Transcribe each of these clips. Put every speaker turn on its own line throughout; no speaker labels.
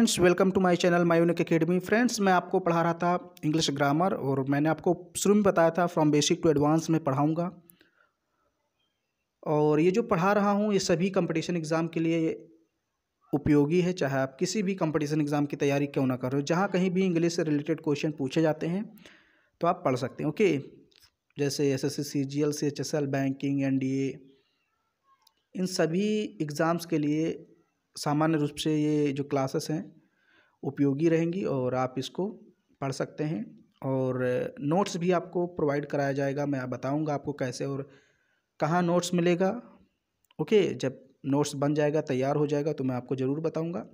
friends welcome to my channel my unique academy friends मैं आपको पढ़ा रहा था इंग्लिश ग्रामर और मैंने आपको शुरू में बताया था फ्रॉम बेसिक टू एडवांस में पढ़ाऊँगा और ये जो पढ़ा रहा हूँ ये सभी कंपटीशन एग्ज़ाम के लिए उपयोगी है चाहे आप किसी भी कंपटीशन एग्ज़ाम की तैयारी क्यों ना करो जहाँ कहीं भी इंग्लिश से रिलेटेड क्वेश्चन पूछे जाते हैं तो आप पढ़ सकते हैं ओके जैसे S S C C G L C H S L banking N D A इन सभी एग्ज़ाम्स के लिए सामान्य रूप से ये जो क्लासेस हैं उपयोगी रहेंगी और आप इसको पढ़ सकते हैं और नोट्स भी आपको प्रोवाइड कराया जाएगा मैं बताऊंगा आपको कैसे और कहाँ नोट्स मिलेगा ओके जब नोट्स बन जाएगा तैयार हो जाएगा तो मैं आपको ज़रूर बताऊंगा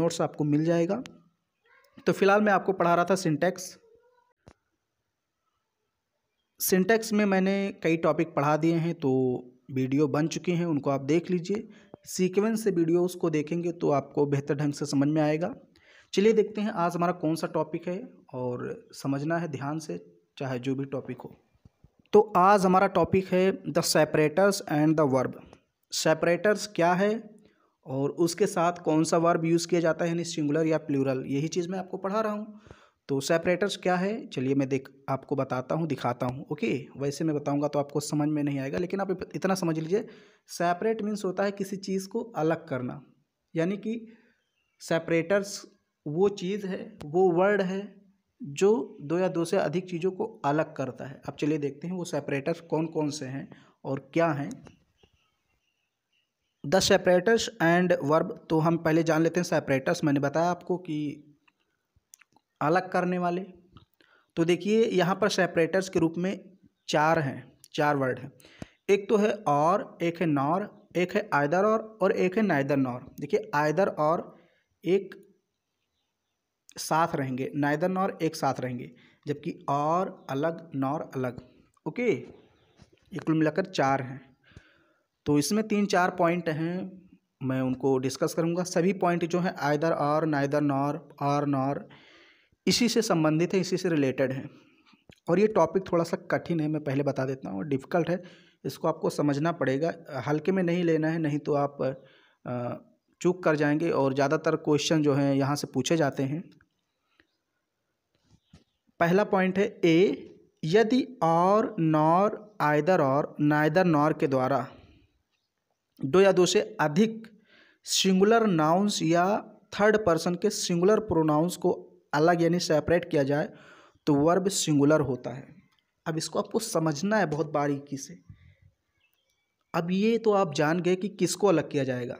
नोट्स आपको मिल जाएगा तो फिलहाल मैं आपको पढ़ा रहा था सिंटेक्स सिंटेक्स में मैंने कई टॉपिक पढ़ा दिए हैं तो वीडियो बन चुके हैं उनको आप देख लीजिए सीक्वेंस से वीडियोस को देखेंगे तो आपको बेहतर ढंग से समझ में आएगा चलिए देखते हैं आज हमारा कौन सा टॉपिक है और समझना है ध्यान से चाहे जो भी टॉपिक हो तो आज हमारा टॉपिक है the separators and the verb separators क्या है और उसके साथ कौन सा वर्ब यूज़ किया जाता है यानी सिंगुलर या प्लूरल यही चीज़ मैं आपको पढ़ा रहा हूँ तो सेपरेटर्स क्या है चलिए मैं देख आपको बताता हूँ दिखाता हूँ ओके वैसे मैं बताऊँगा तो आपको समझ में नहीं आएगा लेकिन आप इतना समझ लीजिए सेपरेट मीन्स होता है किसी चीज़ को अलग करना यानी कि सेपरेटर्स वो चीज़ है वो वर्ड है जो दो या दो से अधिक चीज़ों को अलग करता है अब चलिए देखते हैं वो सेपरेटर्स कौन कौन से हैं और क्या हैं द सेपरेटर्स एंड वर्ब तो हम पहले जान लेते हैं सेपरेटर्स मैंने बताया आपको कि अलग करने वाले तो देखिए यहाँ पर सेपरेटर्स के रूप में चार हैं चार वर्ड हैं एक तो है और एक है नॉर एक है आयदर और और एक है नायदर नॉर देखिए आयदर और एक साथ रहेंगे नायदर नॉर एक साथ रहेंगे जबकि और अलग नॉर अलग ओके ये कुल मिलाकर चार हैं तो इसमें तीन चार पॉइंट हैं मैं उनको डिस्कस करूँगा सभी पॉइंट जो हैं either or neither nor or nor इसी से संबंधित है इसी से रिलेटेड है और ये टॉपिक थोड़ा सा कठिन है मैं पहले बता देता हूँ डिफ़िकल्ट है इसको आपको समझना पड़ेगा हल्के में नहीं लेना है नहीं तो आप चूक कर जाएंगे और ज़्यादातर क्वेश्चन जो हैं यहाँ से पूछे जाते हैं पहला पॉइंट है ए यदि or nor either or neither nor के द्वारा दो या दो से अधिक सिंगुलर नाउंस या थर्ड पर्सन के सिंगुलर प्रोनाउंस को अलग यानी सेपरेट किया जाए तो वर्ब सिंगुलर होता है अब इसको आपको समझना है बहुत बारीकी से अब ये तो आप जान गए कि किसको अलग किया जाएगा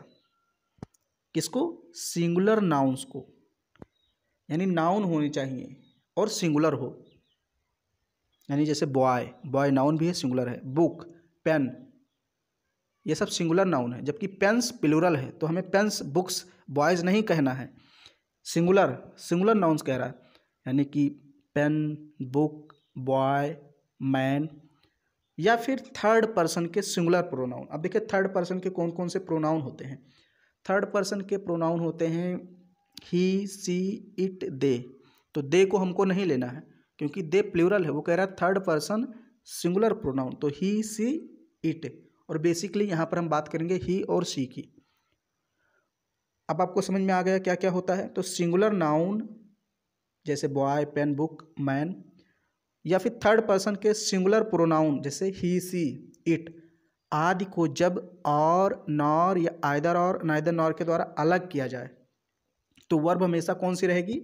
किसको सिंगुलर नाउंस को यानी नाउन होनी चाहिए और सिंगुलर हो यानी जैसे बॉय बॉय नाउन भी है सिंगुलर है बुक पेन ये सब सिंगुलर नाउन है जबकि पेंस प्लूरल है तो हमें पेंस बुक्स बॉयज़ नहीं कहना है सिंगुलर सिंगुलर नाउंस कह रहा है यानी कि पेन बुक बॉय मैन या फिर थर्ड पर्सन के सिंगुलर प्रोनाउन अब देखिए थर्ड पर्सन के कौन कौन से प्रोनाउन होते हैं थर्ड पर्सन के प्रोनाउन होते हैं ही सी इट दे तो दे को हमको नहीं लेना है क्योंकि दे प्लूरल है वो कह रहा है थर्ड पर्सन सिंगुलर प्रोनाउन तो ही सी इट और बेसिकली यहाँ पर हम बात करेंगे ही और सी की अब आपको समझ में आ गया क्या क्या होता है तो सिंगुलर नाउन जैसे बॉय पेन बुक मैन या फिर थर्ड पर्सन के सिंगुलर प्रोनाउन जैसे ही सी इट आदि को जब और नॉर या आयदर और नायदर नॉर के द्वारा अलग किया जाए तो वर्ब हमेशा कौन सी रहेगी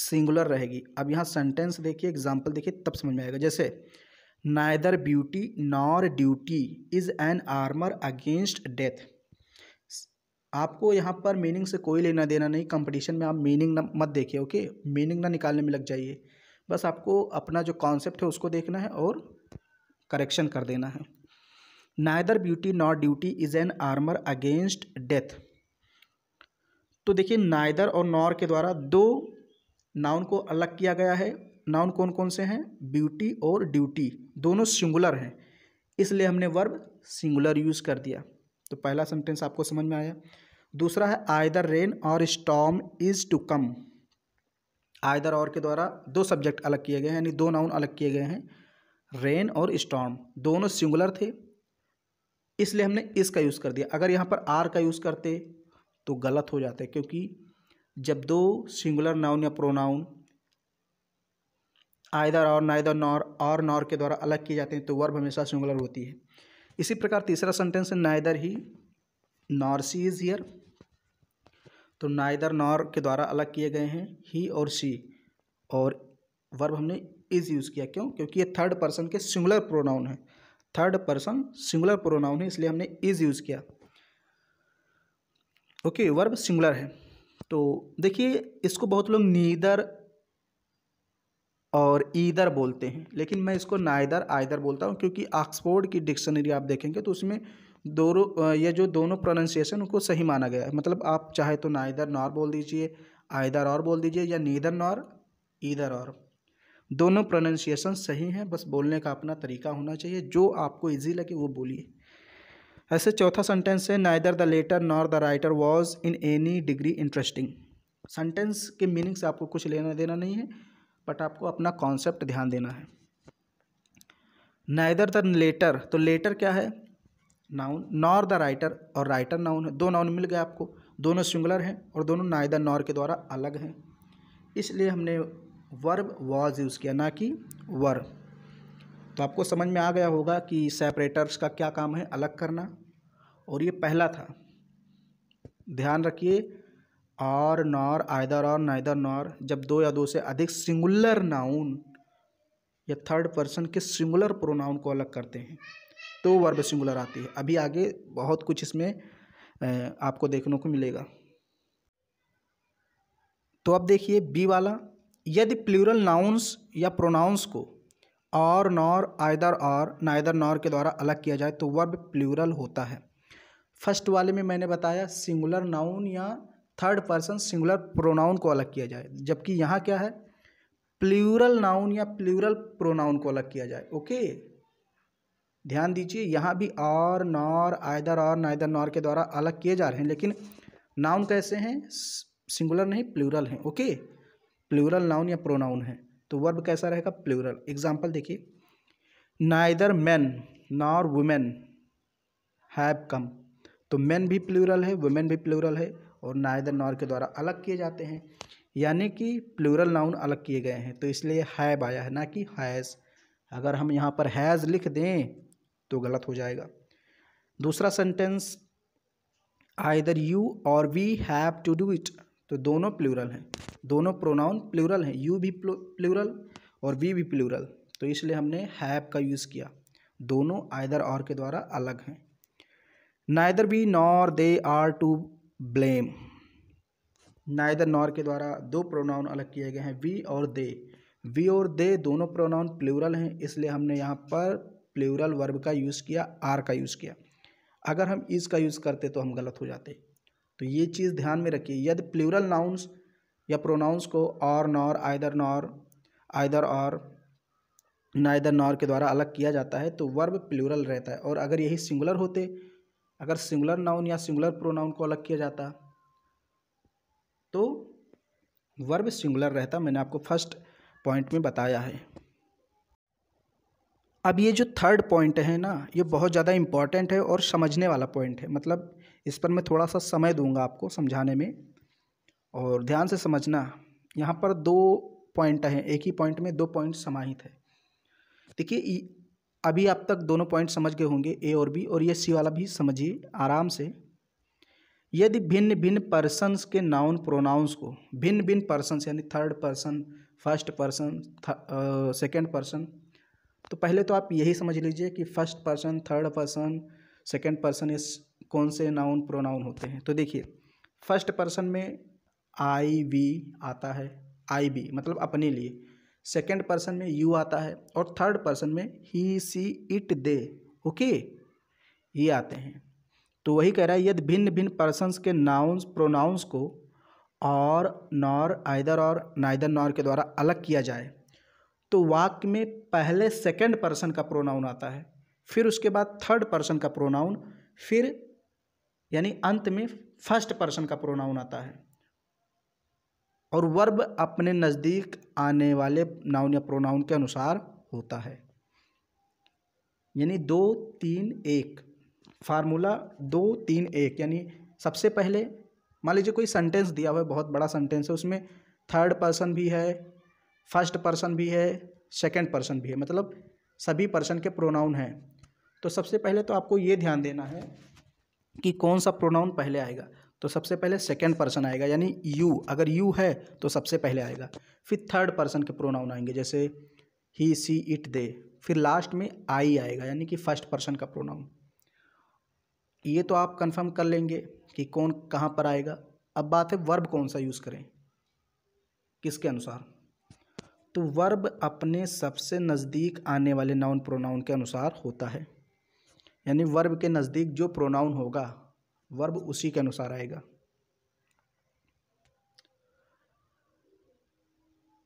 सिंगुलर रहेगी अब यहाँ सेंटेंस देखिए एग्जाम्पल देखिए तब समझ में आएगा जैसे neither beauty nor duty is an armour against death आपको यहाँ पर मीनिंग से कोई लेना देना नहीं कंपटीशन में आप मीनिंग ना मत देखिए ओके मीनिंग ना निकालने में लग जाइए बस आपको अपना जो कॉन्सेप्ट है उसको देखना है और करेक्शन कर देना है neither beauty not duty is an armour against death तो देखिए नायदर और नॉर के द्वारा दो नाउन को अलग किया गया है नाउन कौन कौन से हैं ब्यूटी और ड्यूटी दोनों सिंगुलर हैं इसलिए हमने वर्ब सिंगुलर यूज़ कर दिया तो पहला सेंटेंस आपको समझ में आया दूसरा है either rain or storm is to come either or के द्वारा दो सब्जेक्ट अलग किए गए हैं यानी दो नाउन अलग किए गए हैं रेन और स्टॉम दोनों सिंगुलर थे इसलिए हमने इसका यूज़ कर दिया अगर यहाँ पर आर का यूज़ करते तो गलत हो जाता है क्योंकि जब दो सिंगुलर नाउन या pronoun either or neither nor or nor के द्वारा अलग किए जाते हैं तो वर्ब हमेशा सिंगुलर होती है इसी प्रकार तीसरा सेंटेंस है neither he nor she is here तो नाइदर नॉर के द्वारा अलग किए गए हैं ही और सी और वर्ब हमने इज़ यूज़ किया क्यों क्योंकि ये थर्ड पर्सन के सिंगुलर प्रोनाउन है थर्ड पर्सन सिंगुलर प्रोनाउन है इसलिए हमने इज़ यूज़ किया ओके वर्ब सिंगुलर है तो देखिए इसको बहुत लोग नीदर और ईदर बोलते हैं लेकिन मैं इसको नाइदर आयदर बोलता हूँ क्योंकि ऑक्सफोर्ड की डिक्शनरी आप देखेंगे तो उसमें दोनों ये जो दोनों प्रोनंसिएशन उनको सही माना गया है मतलब आप चाहे तो नाइदर नॉर बोल दीजिए आयदर और बोल दीजिए या नीदर नॉर ईदर और दोनों प्रोनंसिएशन सही हैं बस बोलने का अपना तरीका होना चाहिए जो आपको ईजी लगे वो बोलिए ऐसे चौथा सेंटेंस है neither the letter nor the writer was in any degree interesting sentence के मीनिंग से आपको कुछ लेना देना नहीं है बट आपको अपना कॉन्सेप्ट ध्यान देना है नाइदर द लेटर तो लेटर क्या है नाउन नॉर द राइटर और राइटर नाउन है दो नाउन मिल गए आपको दोनों सिंगुलर हैं और दोनों नाइदर नॉर के द्वारा अलग हैं इसलिए हमने वर्ब वॉज यूज़ किया ना कि वर तो आपको समझ में आ गया होगा कि सेपरेटर्स का क्या काम है अलग करना और ये पहला था ध्यान रखिए or nor either or neither nor जब दो या दो से अधिक सिंगुलर नाउन या थर्ड पर्सन के सिंगुलर प्रोनाउन को अलग करते हैं तो वर्ब सिंगुलर आती है अभी आगे बहुत कुछ इसमें आपको देखने को मिलेगा तो अब देखिए बी वाला यदि प्लूरल नाउन्स या प्रोनाउंस को or nor either or neither nor के द्वारा अलग किया जाए तो वर्ब प्लूरल होता है फर्स्ट वाले में मैंने बताया सिंगुलर नाउन या थर्ड पर्सन सिंगुलर प्रोनाउन को अलग किया जाए जबकि यहाँ क्या है प्लूरल नाउन या प्लूरल प्रोनाउन को अलग किया जाए ओके ध्यान दीजिए यहाँ भी or nor either or neither nor के द्वारा अलग किए जा रहे हैं लेकिन नाउन कैसे हैं सिंगुलर नहीं प्लूरल हैं ओके प्लूरल नाउन या प्रोनाउन है तो वर्ब कैसा रहेगा प्लूरल एग्जाम्पल देखिए neither man nor women have come तो मैन भी प्लूरल है वुमेन भी प्लूरल है और नायदर नॉर के द्वारा अलग किए जाते हैं यानी कि प्लूरल नाउन अलग किए गए हैं तो इसलिए हैब आया है ना कि हैज़ अगर हम यहाँ पर हैज़ लिख दें तो गलत हो जाएगा दूसरा sentence either you or we have to do it तो दोनों प्लूरल हैं दोनों प्रोनाउन प्लूरल हैं यू भी प्लूरल और वी भी प्लूरल तो इसलिए हमने हैव का यूज़ किया दोनों आइदर और के द्वारा अलग हैं neither we nor they are to blame neither nor के द्वारा दो प्रोनाउन अलग किए गए हैं वी और दे वी और दे दोनों प्रोनाउन प्लूरल हैं इसलिए हमने यहाँ पर प्लूरल वर्ब का यूज़ किया आर का यूज़ किया अगर हम इस का यूज़ करते तो हम गलत हो जाते तो ये चीज़ ध्यान में रखिए यदि प्लूरल नाउन्स या प्रोनाउंस को or nor either nor either or neither nor के द्वारा अलग किया जाता है तो वर्ब प्लूरल रहता है और अगर यही सिंगुलर होते अगर सिंगुलर नाउन या सिंगुलर प्रोनाउन को अलग किया जाता तो वर्ब सिंगुलर रहता मैंने आपको फर्स्ट पॉइंट में बताया है अब ये जो थर्ड पॉइंट है ना ये बहुत ज़्यादा इम्पॉर्टेंट है और समझने वाला पॉइंट है मतलब इस पर मैं थोड़ा सा समय दूंगा आपको समझाने में और ध्यान से समझना यहाँ पर दो पॉइंट हैं एक ही पॉइंट में दो पॉइंट समाहित है देखिए अभी आप तक दोनों पॉइंट समझ गए होंगे ए और बी और ये सी वाला भी समझिए आराम से यदि भिन्न भिन्न पर्सनस के नाउन प्रोनाउंस को भिन्न भिन्न पर्सनस यानी third person first person second person तो पहले तो आप यही समझ लीजिए कि first person third person second person इस कौन से नाउन प्रोनाउन होते हैं तो देखिए फर्स्ट पर्सन में आई वी आता है आई बी मतलब अपने लिए सेकेंड पर्सन में यू आता है और थर्ड पर्सन में ही सी इट दे ओके ये आते हैं तो वही कह रहा है यदि भिन्न भिन्न पर्सनस के नाउन्स प्रोनाउंस को or nor either or neither nor के द्वारा अलग किया जाए तो वाक्य में पहले सेकेंड पर्सन का प्रोनाउन आता है फिर उसके बाद थर्ड पर्सन का प्रोनाउन फिर यानी अंत में फर्स्ट पर्सन का प्रोनाउन आता है और वर्ब अपने नज़दीक आने वाले नाउन या प्रोनाउन के अनुसार होता है यानी दो तीन एक फार्मूला दो तीन एक यानी सबसे पहले मान लीजिए कोई सेंटेंस दिया हुआ है बहुत बड़ा सेंटेंस है उसमें थर्ड पर्सन भी है फर्स्ट पर्सन भी है सेकंड पर्सन भी है मतलब सभी पर्सन के प्रोनाउन हैं तो सबसे पहले तो आपको ये ध्यान देना है कि कौन सा प्रोनाउन पहले आएगा तो सबसे पहले सेकेंड पर्सन आएगा यानी यू अगर यू है तो सबसे पहले आएगा फिर थर्ड पर्सन के प्रोनाउन आएंगे जैसे ही सी इट दे फिर लास्ट में आई आएगा यानी कि फर्स्ट पर्सन का प्रोनाउन ये तो आप कंफर्म कर लेंगे कि कौन कहाँ पर आएगा अब बात है वर्ब कौन सा यूज़ करें किसके अनुसार तो वर्ब अपने सबसे नज़दीक आने वाले नाउन प्रोनाउन के अनुसार होता है यानी वर्ब के नज़दीक जो प्रोनाउन होगा वर्ब उसी के अनुसार आएगा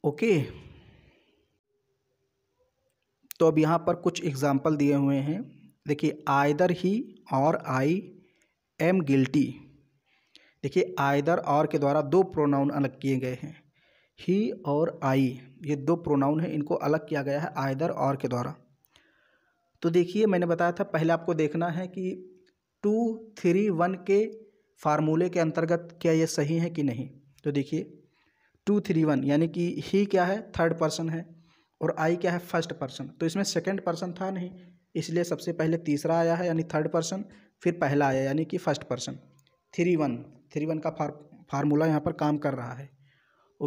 ओके तो अब यहाँ पर कुछ एग्ज़ाम्पल दिए हुए हैं देखिए either he or I am guilty देखिए आयदर और के द्वारा दो प्रोनाउन अलग किए गए हैं ही और आई ये दो प्रोनाउन है इनको अलग किया गया है आयदर और के द्वारा तो देखिए मैंने बताया था पहले आपको देखना है कि टू थ्री वन के फार्मूले के अंतर्गत क्या ये सही है कि नहीं तो देखिए टू थ्री वन यानी कि ही क्या है थर्ड पर्सन है और आई क्या है फर्स्ट पर्सन तो इसमें सेकंड पर्सन था नहीं इसलिए सबसे पहले तीसरा आया है यानी थर्ड पर्सन फिर पहला आया यानी कि first person three one three one का फार फार्मूला यहाँ पर काम कर रहा है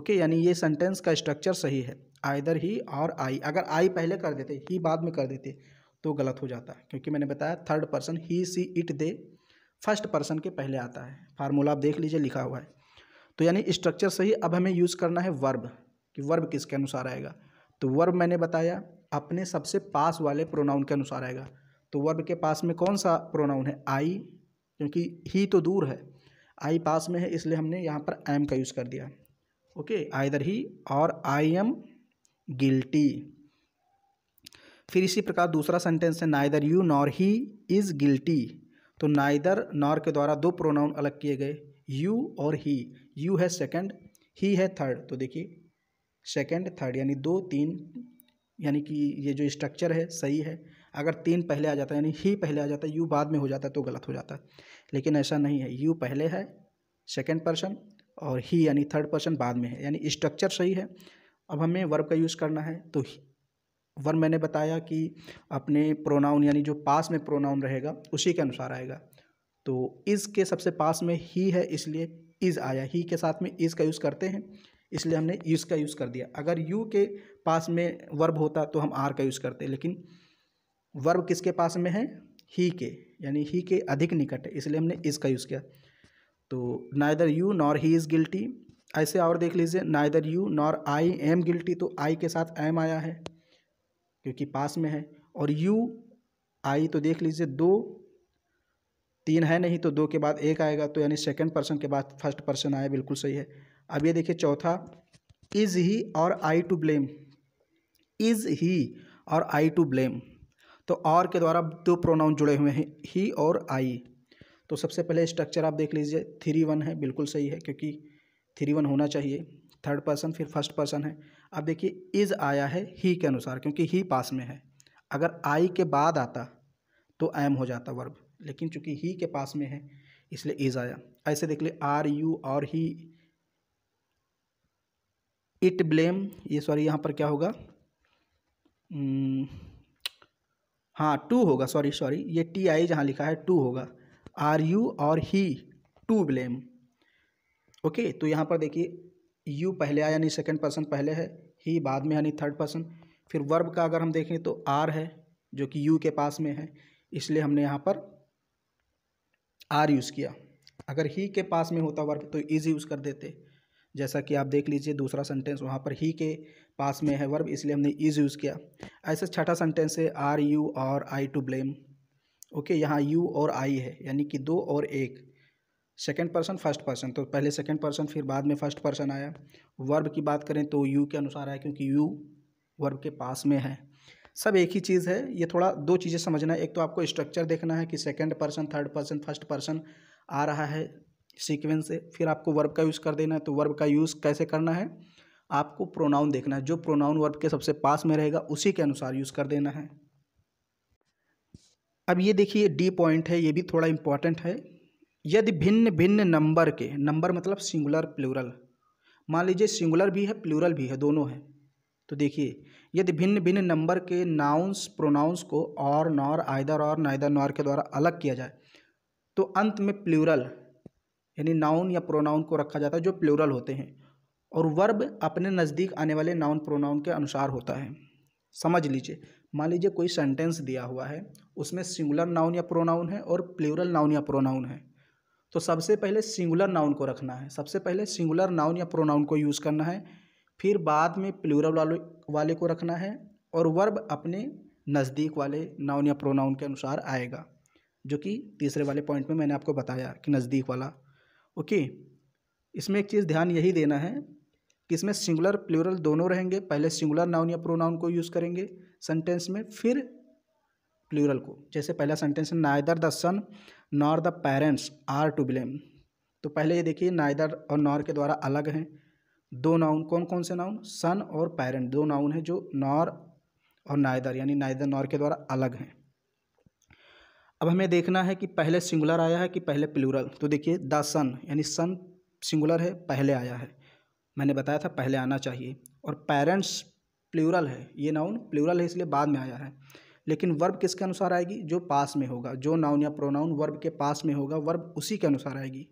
ओके यानी ये सेंटेंस का स्ट्रक्चर सही है आइदर ही और आई अगर आई पहले कर देते ही बाद में कर देते तो गलत हो जाता है क्योंकि मैंने बताया third person he she it they first person के पहले आता है फार्मूला आप देख लीजिए लिखा हुआ है तो यानी स्ट्रक्चर सही अब हमें यूज़ करना है वर्ब कि वर्ब किसके अनुसार आएगा तो वर्ब मैंने बताया अपने सबसे पास वाले प्रोनाउन के अनुसार आएगा तो वर्ब के पास में कौन सा प्रोनाउन है आई क्योंकि ही तो दूर है आई पास में है इसलिए हमने यहाँ पर एम का यूज़ कर दिया okay either he or I am guilty फिर इसी प्रकार दूसरा सेंटेंस है neither you nor he is guilty तो नाइदर नॉर के द्वारा दो प्रोनाउन अलग किए गए यू और ही यू है सेकंड ही है थर्ड तो देखिए सेकंड थर्ड यानी दो तीन यानी कि ये जो स्ट्रक्चर है सही है अगर तीन पहले आ जाता है यानी ही पहले आ जाता है यू बाद में हो जाता है तो गलत हो जाता है लेकिन ऐसा नहीं है यू पहले है सेकेंड पर्सन और ही यानी थर्ड पर्सन बाद में है यानी स्ट्रक्चर सही है अब हमें वर्ब का यूज़ करना है तो वन मैंने बताया कि अपने प्रोनाउन यानी जो पास में प्रोनाउन रहेगा उसी के अनुसार आएगा तो इज़ के सबसे पास में ही है इसलिए इज़ आया ही के साथ में इज़ का यूज़ करते हैं इसलिए हमने यूज़ का यूज़ कर दिया अगर यू के पास में वर्ब होता तो हम आर का यूज़ करते लेकिन वर्ब किसके पास में है ही के यानी ही के अधिक निकट है इसलिए हमने इज़ का यूज़ किया तो neither you nor he is guilty ऐसे और देख लीजिए neither you nor I am guilty तो आई के साथ एम आया है क्योंकि पास में है और यू आई तो देख लीजिए दो तीन है नहीं तो दो के बाद एक आएगा तो यानी सेकंड पर्सन के बाद फर्स्ट पर्सन आया बिल्कुल सही है अब ये देखिए चौथा is he or I to blame is he or I to blame तो और के द्वारा दो प्रोनाउन जुड़े हुए हैं ही और आई तो सबसे पहले स्ट्रक्चर आप देख लीजिए थ्री वन है बिल्कुल सही है क्योंकि थ्री वन होना चाहिए थर्ड पर्सन फिर फर्स्ट पर्सन है अब देखिए इज़ आया है ही के अनुसार क्योंकि ही पास में है अगर आई के बाद आता तो एम हो जाता वर्ब लेकिन चूंकि ही के पास में है इसलिए इज़ आया ऐसे देख ले are you or he it blame ये सॉरी यहाँ पर क्या होगा hmm, हाँ टू होगा सॉरी सॉरी ये टी आई जहाँ लिखा है टू होगा are you or he to blame okay तो यहाँ पर देखिए यू पहले आया यानी सेकेंड पर्सन पहले है ही बाद में यानी थर्ड पर्सन फिर वर्ब का अगर हम देखें तो आर है जो कि यू के पास में है इसलिए हमने यहाँ पर आर यूज़ किया अगर ही के पास में होता वर्ब तो इज़ यूज़ कर देते जैसा कि आप देख लीजिए दूसरा सेंटेंस वहाँ पर ही के पास में है वर्ब इसलिए हमने इज़ यूज़ किया ऐसे छठा सेंटेंस है are you or I to blame okay यहाँ यू और आई है यानी कि दो और एक सेकेंड पर्सन फर्स्ट पर्सन तो पहले सेकेंड पर्सन फिर बाद में फर्स्ट पर्सन आया वर्ब की बात करें तो यू के अनुसार आया क्योंकि यू वर्ब के पास में है सब एक ही चीज़ है ये थोड़ा दो चीज़ें समझना है एक तो आपको स्ट्रक्चर देखना है कि second person third person first person आ रहा है सीक्वेंस से फिर आपको वर्ब का यूज़ कर देना है तो वर्ब का यूज़ कैसे करना है आपको प्रोनाउन देखना है जो प्रोनाउन वर्ब के सबसे पास में रहेगा उसी के अनुसार यूज़ कर देना है अब ये देखिए डी पॉइंट है ये भी थोड़ा इम्पॉर्टेंट है यदि भिन्न भिन्न नंबर के नंबर मतलब सिंगुलर प्लूरल मान लीजिए सिंगुलर भी है प्लूरल भी है दोनों है तो देखिए यदि भिन्न भिन्न नंबर के नाउन्स प्रोनाउंस को or nor either or neither nor के द्वारा अलग किया जाए तो अंत में प्लूरल यानी नाउन या प्रोनाउन को रखा जाता है जो प्लूरल होते हैं और वर्ब अपने नज़दीक आने वाले नाउन प्रोनाउन के अनुसार होता है समझ लीजिए मान लीजिए कोई सेंटेंस दिया हुआ है उसमें सिंगुलर नाउन या प्रोनाउन है और प्लूरल नाउन या प्रोनाउन है तो सबसे पहले सिंगुलर नाउन को रखना है सबसे पहले सिंगुलर नाउन या प्रोनाउन को यूज़ करना है फिर बाद में प्लूरल वाले वाले को रखना है और वर्ब अपने नज़दीक वाले नाउन या प्रोनाउन के अनुसार आएगा जो कि तीसरे वाले पॉइंट में मैंने आपको बताया कि नज़दीक वाला ओके इसमें एक चीज़ ध्यान यही देना है कि इसमें सिंगुलर प्लूरल दोनों रहेंगे पहले सिंगुलर नाउन या प्रोनाउन को यूज़ करेंगे सेंटेंस में फिर प्लूरल को जैसे पहला सेंटेंस है neither the son nor the parents are to blame तो पहले ये देखिए नाइदर और नॉर के द्वारा अलग हैं दो नाउन कौन कौन से नाउन सन और पेरेंट दो नाउन हैं जो नॉर और नाइदर यानी नाइदर नॉर के द्वारा अलग हैं अब हमें देखना है कि पहले सिंगुलर आया है कि पहले प्लूरल तो देखिए द सन यानी सन सिंगुलर है पहले आया है मैंने बताया था पहले आना चाहिए और पेरेंट्स प्लूरल है ये नाउन प्लूरल है इसलिए बाद में आया है लेकिन वर्ब किसके अनुसार आएगी जो पास में होगा जो नाउन या प्रोनाउन वर्ब के पास में होगा वर्ब उसी के अनुसार आएगी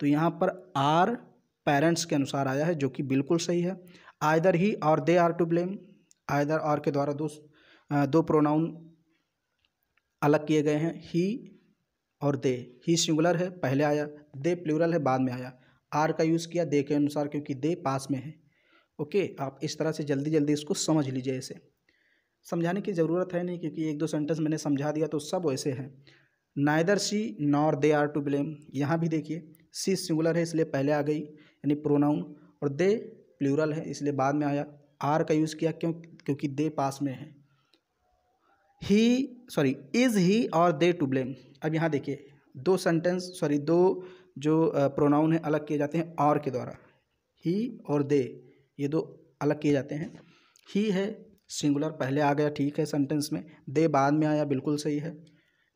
तो यहाँ पर आर पेरेंट्स के अनुसार आया है जो कि बिल्कुल सही है either he or they are to blame either or के द्वारा दो दो प्रोनाउन अलग किए गए हैं ही और दे ही सिंगुलर है पहले आया दे प्लूरल है बाद में आया आर का यूज़ किया दे के अनुसार क्योंकि दे पास में है ओके आप इस तरह से जल्दी जल्दी इसको समझ लीजिए इसे समझाने की ज़रूरत है नहीं क्योंकि एक दो सेंटेंस मैंने समझा दिया तो सब वैसे हैं neither she nor they are to blame यहाँ भी देखिए सी सिंगुलर है इसलिए पहले आ गई यानी प्रोनाउन और दे प्लूरल है इसलिए बाद में आया आर का यूज़ किया क्यों क्योंकि दे पास में है ही sorry is he or they to blame अब यहाँ देखिए दो सेंटेंस सॉरी दो जो प्रोनाउन है अलग किए जाते हैं और के द्वारा ही और दे ये दो अलग किए जाते हैं ही है सिंगुलर पहले आ गया ठीक है सेंटेंस में दे बाद में आया बिल्कुल सही है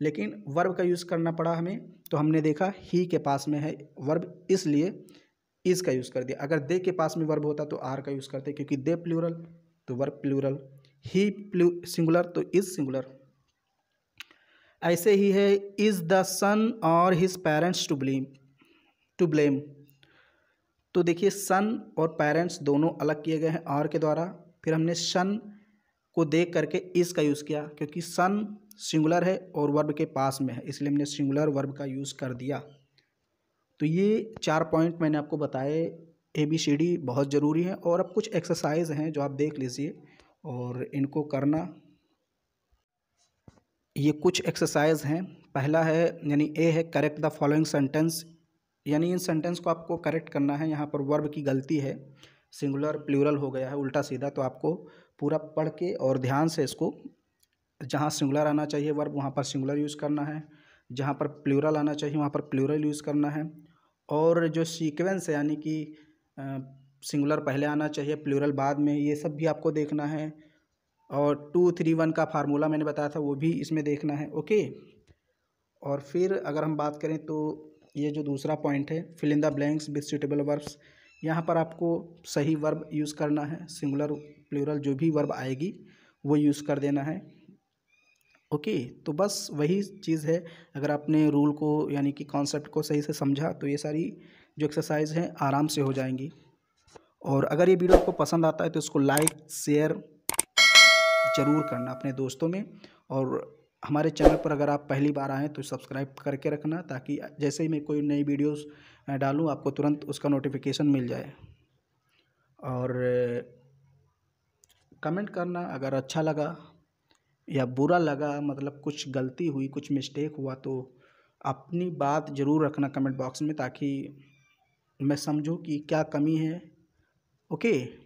लेकिन वर्ब का यूज़ करना पड़ा हमें तो हमने देखा ही के पास में है वर्ब इसलिए इज़ का यूज़ कर दिया अगर दे के पास में वर्ब होता तो आर का यूज़ करते क्योंकि दे प्लूरल तो वर्ब प्लूरल ही प्लू सिंगुलर तो इज़ सिंगुलर ऐसे ही है इज़ द सन और his parents to blame to blame तो देखिए सन और पेरेंट्स दोनों अलग किए गए हैं आर के द्वारा फिर हमने सन को देख करके इस का यूज़ किया क्योंकि सन सिंगुलर है और वर्ब के पास में है इसलिए हमने सिंगुलर वर्ब का यूज़ कर दिया तो ये चार पॉइंट मैंने आपको बताए ए बी सी डी बहुत ज़रूरी है और अब कुछ एक्सरसाइज हैं जो आप देख लीजिए और इनको करना ये कुछ एक्सरसाइज हैं पहला है यानी ए है करेक्ट द फॉलोइंग सेंटेंस यानी इन सेंटेंस को आपको करेक्ट करना है यहाँ पर वर्ब की गलती है सिंगुलर प्लूरल हो गया है उल्टा सीधा तो आपको पूरा पढ़ के और ध्यान से इसको जहाँ सिंगुलर आना चाहिए वर्ब वहाँ पर सिंगुलर यूज़ करना है जहाँ पर प्लूरल आना चाहिए वहाँ पर प्लूरल यूज़ करना है और जो सीक्वेंस है यानी कि सिंगुलर पहले आना चाहिए प्लूरल बाद में ये सब भी आपको देखना है और टू थ्री वन का फार्मूला मैंने बताया था वो भी इसमें देखना है ओके और फिर अगर हम बात करें तो ये जो दूसरा पॉइंट है fill in the blanks with suitable verbs यहाँ पर आपको सही वर्ब यूज़ करना है सिंगुलर प्लूरल जो भी वर्ब आएगी वो यूज़ कर देना है ओके तो बस वही चीज़ है अगर आपने रूल को यानी कि कॉन्सेप्ट को सही से समझा तो ये सारी जो एक्सरसाइज हैं आराम से हो जाएंगी और अगर ये वीडियो आपको पसंद आता है तो इसको लाइक शेयर ज़रूर करना अपने दोस्तों में और हमारे चैनल पर अगर आप पहली बार आएँ तो सब्सक्राइब करके रखना ताकि जैसे ही मैं कोई नई वीडियोस डालूँ आपको तुरंत उसका नोटिफिकेशन मिल जाए और कमेंट करना अगर अच्छा लगा या बुरा लगा मतलब कुछ गलती हुई कुछ मिस्टेक हुआ तो अपनी बात ज़रूर रखना कमेंट बॉक्स में ताकि मैं समझूँ कि क्या कमी है ओके